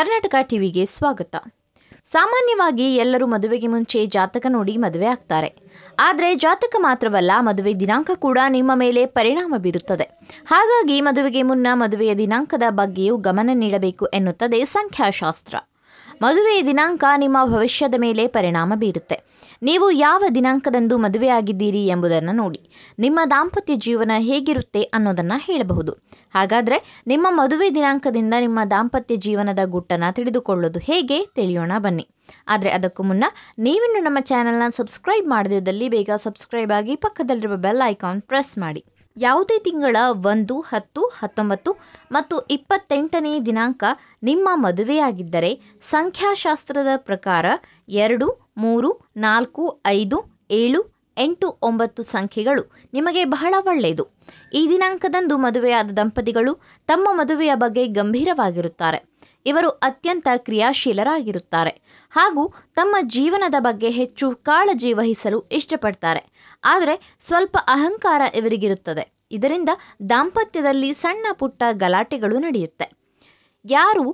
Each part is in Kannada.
ಕರ್ನಾಟಕ ಟಿವಿಗೆ ಸ್ವಾಗತ ಸಾಮಾನ್ಯವಾಗಿ ಎಲ್ಲರೂ ಮದುವೆಗೆ ಮುಂಚೆ ಜಾತಕ ನೋಡಿ ಮದುವೆ ಆಗ್ತಾರೆ ಆದರೆ ಜಾತಕ ಮಾತ್ರವಲ್ಲ ಮದುವೆ ದಿನಾಂಕ ಕೂಡ ನಿಮ್ಮ ಮೇಲೆ ಪರಿಣಾಮ ಬೀರುತ್ತದೆ ಹಾಗಾಗಿ ಮದುವೆಗೆ ಮುನ್ನ ಮದುವೆಯ ದಿನಾಂಕದ ಬಗ್ಗೆಯೂ ಗಮನ ನೀಡಬೇಕು ಎನ್ನುತ್ತದೆ ಸಂಖ್ಯಾಶಾಸ್ತ್ರ ಮದುವೆಯ ದಿನಾಂಕ ನಿಮ್ಮ ಭವಿಷ್ಯದ ಮೇಲೆ ಪರಿಣಾಮ ಬೀರುತ್ತೆ ನೀವು ಯಾವ ದಿನಾಂಕದಂದು ಮದುವೆಯಾಗಿದ್ದೀರಿ ಎಂಬುದನ್ನು ನೋಡಿ ನಿಮ್ಮ ದಾಂಪತ್ಯ ಜೀವನ ಹೇಗಿರುತ್ತೆ ಅನ್ನೋದನ್ನು ಹೇಳಬಹುದು ಹಾಗಾದರೆ ನಿಮ್ಮ ಮದುವೆ ದಿನಾಂಕದಿಂದ ನಿಮ್ಮ ದಾಂಪತ್ಯ ಜೀವನದ ಗುಟ್ಟನ್ನು ತಿಳಿದುಕೊಳ್ಳೋದು ಹೇಗೆ ತಿಳಿಯೋಣ ಬನ್ನಿ ಆದರೆ ಅದಕ್ಕೂ ಮುನ್ನ ನೀವಿನ್ನು ನಮ್ಮ ಚಾನಲ್ನ ಸಬ್ಸ್ಕ್ರೈಬ್ ಮಾಡದಿದ್ದಲ್ಲಿ ಬೇಗ ಸಬ್ಸ್ಕ್ರೈಬ್ ಆಗಿ ಪಕ್ಕದಲ್ಲಿರುವ ಬೆಲ್ ಐಕಾನ್ ಪ್ರೆಸ್ ಮಾಡಿ ಯಾವುದೇ ತಿಂಗಳ ಒಂದು ಹತ್ತು ಹತ್ತೊಂಬತ್ತು ಮತ್ತು ಇಪ್ಪತ್ತೆಂಟನೇ ದಿನಾಂಕ ನಿಮ್ಮ ಮದುವೆಯಾಗಿದ್ದರೆ ಸಂಖ್ಯಾಶಾಸ್ತ್ರದ ಪ್ರಕಾರ ಎರಡು ಮೂರು ನಾಲ್ಕು ಐದು ಏಳು ಎಂಟು ಒಂಬತ್ತು ಸಂಖ್ಯೆಗಳು ನಿಮಗೆ ಬಹಳ ಒಳ್ಳೆಯದು ಈ ದಿನಾಂಕದಂದು ಮದುವೆಯಾದ ದಂಪತಿಗಳು ತಮ್ಮ ಮದುವೆಯ ಬಗ್ಗೆ ಗಂಭೀರವಾಗಿರುತ್ತಾರೆ ಇವರು ಅತ್ಯಂತ ಕ್ರಿಯಾಶೀಲರಾಗಿರುತ್ತಾರೆ ಹಾಗೂ ತಮ್ಮ ಜೀವನದ ಬಗ್ಗೆ ಹೆಚ್ಚು ಕಾಳಜಿ ವಹಿಸಲು ಇಷ್ಟಪಡ್ತಾರೆ ಆದರೆ ಸ್ವಲ್ಪ ಅಹಂಕಾರ ಇವರಿಗಿರುತ್ತದೆ ಇದರಿಂದ ದಾಂಪತ್ಯದಲ್ಲಿ ಸಣ್ಣ ಪುಟ್ಟ ಗಲಾಟೆಗಳು ನಡೆಯುತ್ತೆ ಯಾರು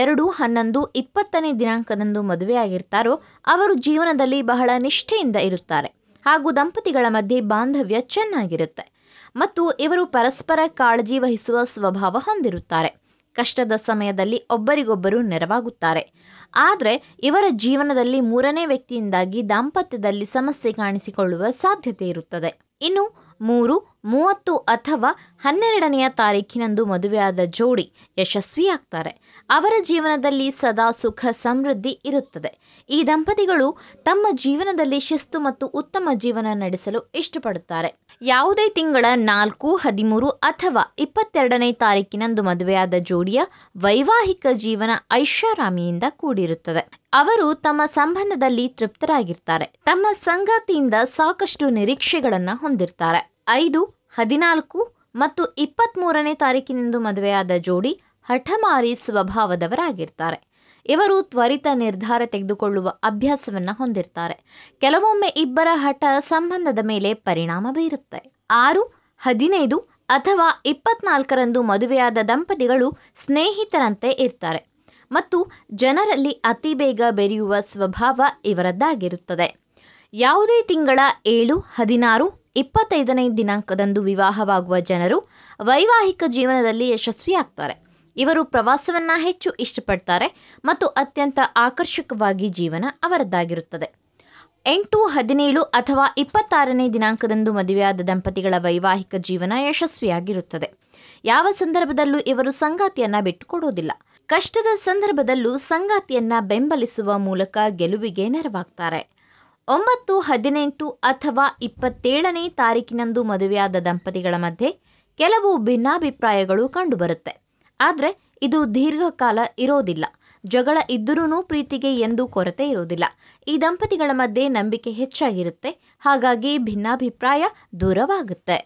ಎರಡು ಹನ್ನೊಂದು ಇಪ್ಪತ್ತನೇ ದಿನಾಂಕದಂದು ಮದುವೆಯಾಗಿರ್ತಾರೋ ಅವರು ಜೀವನದಲ್ಲಿ ಬಹಳ ನಿಷ್ಠೆಯಿಂದ ಇರುತ್ತಾರೆ ಹಾಗೂ ದಂಪತಿಗಳ ಮಧ್ಯೆ ಬಾಂಧವ್ಯ ಚೆನ್ನಾಗಿರುತ್ತೆ ಮತ್ತು ಇವರು ಪರಸ್ಪರ ಕಾಳಜಿ ವಹಿಸುವ ಸ್ವಭಾವ ಹೊಂದಿರುತ್ತಾರೆ ಕಷ್ಟದ ಸಮಯದಲ್ಲಿ ಒಬ್ಬರಿಗೊಬ್ಬರು ನೆರವಾಗುತ್ತಾರೆ ಆದರೆ ಇವರ ಜೀವನದಲ್ಲಿ ಮೂರನೇ ವ್ಯಕ್ತಿಯಿಂದಾಗಿ ದಾಂಪತ್ಯದಲ್ಲಿ ಸಮಸ್ಯೆ ಕಾಣಿಸಿಕೊಳ್ಳುವ ಸಾಧ್ಯತೆ ಇರುತ್ತದೆ ಇನ್ನು ಮೂರು ಮೂವತ್ತು ಅಥವಾ ಹನ್ನೆರಡನೆಯ ತಾರೀಖಿನಂದು ಮದುವೆಯಾದ ಜೋಡಿ ಯಶಸ್ವಿಯಾಗ್ತಾರೆ ಅವರ ಜೀವನದಲ್ಲಿ ಸದಾ ಸುಖ ಸಮೃದ್ಧಿ ಇರುತ್ತದೆ ಈ ದಂಪತಿಗಳು ತಮ್ಮ ಜೀವನದಲ್ಲಿ ಶಿಸ್ತು ಮತ್ತು ಉತ್ತಮ ಜೀವನ ನಡೆಸಲು ಇಷ್ಟಪಡುತ್ತಾರೆ ಯಾವುದೇ ತಿಂಗಳ ನಾಲ್ಕು ಹದಿಮೂರು ಅಥವಾ ಇಪ್ಪತ್ತೆರಡನೇ ತಾರೀಕಿನಂದು ಮದುವೆಯಾದ ಜೋಡಿಯ ವೈವಾಹಿಕ ಜೀವನ ಐಷಾರಾಮಿಯಿಂದ ಕೂಡಿರುತ್ತದೆ ಅವರು ತಮ್ಮ ಸಂಬಂಧದಲ್ಲಿ ತೃಪ್ತರಾಗಿರ್ತಾರೆ ತಮ್ಮ ಸಂಗಾತಿಯಿಂದ ಸಾಕಷ್ಟು ನಿರೀಕ್ಷೆಗಳನ್ನು ಹೊಂದಿರ್ತಾರೆ ಐದು ಹದಿನಾಲ್ಕು ಮತ್ತು ಇಪ್ಪತ್ತ್ಮೂರನೇ ತಾರೀಕಿನಿಂದ ಮದುವೆಯಾದ ಜೋಡಿ ಹಠಮಾರಿ ಸ್ವಭಾವದವರಾಗಿರ್ತಾರೆ ಇವರು ತ್ವರಿತ ನಿರ್ಧಾರ ತೆಗೆದುಕೊಳ್ಳುವ ಅಭ್ಯಾಸವನ್ನು ಹೊಂದಿರ್ತಾರೆ ಕೆಲವೊಮ್ಮೆ ಇಬ್ಬರ ಹಠ ಸಂಬಂಧದ ಮೇಲೆ ಪರಿಣಾಮ ಬೀರುತ್ತೆ ಆರು ಹದಿನೈದು ಅಥವಾ ಇಪ್ಪತ್ನಾಲ್ಕರಂದು ಮದುವೆಯಾದ ದಂಪತಿಗಳು ಸ್ನೇಹಿತರಂತೆ ಇರ್ತಾರೆ ಮತ್ತು ಜನರಲ್ಲಿ ಅತಿ ಬೇಗ ಬೆರೆಯುವ ಸ್ವಭಾವ ಇವರದ್ದಾಗಿರುತ್ತದೆ ಯಾವುದೇ ತಿಂಗಳ ಏಳು ಹದಿನಾರು ಇಪ್ಪತ್ತೈದನೇ ದಿನಾಂಕದಂದು ವಿವಾಹವಾಗುವ ಜನರು ವೈವಾಹಿಕ ಜೀವನದಲ್ಲಿ ಯಶಸ್ವಿಯಾಗ್ತಾರೆ ಇವರು ಪ್ರವಾಸವನ್ನ ಹೆಚ್ಚು ಇಷ್ಟಪಡ್ತಾರೆ ಮತ್ತು ಅತ್ಯಂತ ಆಕರ್ಷಕವಾಗಿ ಜೀವನ ಅವರದ್ದಾಗಿರುತ್ತದೆ ಎಂಟು ಹದಿನೇಳು ಅಥವಾ ಇಪ್ಪತ್ತಾರನೇ ದಿನಾಂಕದಂದು ಮದುವೆಯಾದ ದಂಪತಿಗಳ ವೈವಾಹಿಕ ಜೀವನ ಯಶಸ್ವಿಯಾಗಿರುತ್ತದೆ ಯಾವ ಸಂದರ್ಭದಲ್ಲೂ ಇವರು ಸಂಗಾತಿಯನ್ನ ಬಿಟ್ಟುಕೊಡೋದಿಲ್ಲ ಕಷ್ಟದ ಸಂದರ್ಭದಲ್ಲೂ ಸಂಗಾತಿಯನ್ನ ಬೆಂಬಲಿಸುವ ಮೂಲಕ ಗೆಲುವಿಗೆ ನೆರವಾಗ್ತಾರೆ ಒಂಬತ್ತು ಹದಿನೆಂಟು ಅಥವಾ ಇಪ್ಪತ್ತೇಳನೇ ತಾರೀಕಿನಂದು ಮದುವೆಯಾದ ದಂಪತಿಗಳ ಮಧ್ಯೆ ಕೆಲವು ಭಿನ್ನಾಭಿಪ್ರಾಯಗಳು ಕಂಡುಬರುತ್ತೆ ಆದರೆ ಇದು ದೀರ್ಘಕಾಲ ಇರೋದಿಲ್ಲ ಜಗಳ ಇದ್ದರೂ ಪ್ರೀತಿಗೆ ಎಂದು ಕೊರತೆ ಇರೋದಿಲ್ಲ ಈ ದಂಪತಿಗಳ ಮಧ್ಯೆ ನಂಬಿಕೆ ಹೆಚ್ಚಾಗಿರುತ್ತೆ ಹಾಗಾಗಿ ಭಿನ್ನಾಭಿಪ್ರಾಯ ದೂರವಾಗುತ್ತೆ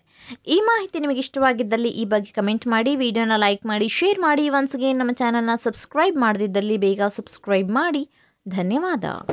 ಈ ಮಾಹಿತಿ ನಿಮಗೆ ಇಷ್ಟವಾಗಿದ್ದಲ್ಲಿ ಈ ಬಗ್ಗೆ ಕಮೆಂಟ್ ಮಾಡಿ ವಿಡಿಯೋನ ಲೈಕ್ ಮಾಡಿ ಶೇರ್ ಮಾಡಿ ಒನ್ಸ್ಗೆ ನಮ್ಮ ಚಾನಲ್ನ ಸಬ್ಸ್ಕ್ರೈಬ್ ಮಾಡದಿದ್ದಲ್ಲಿ ಬೇಗ ಸಬ್ಸ್ಕ್ರೈಬ್ ಮಾಡಿ ಧನ್ಯವಾದ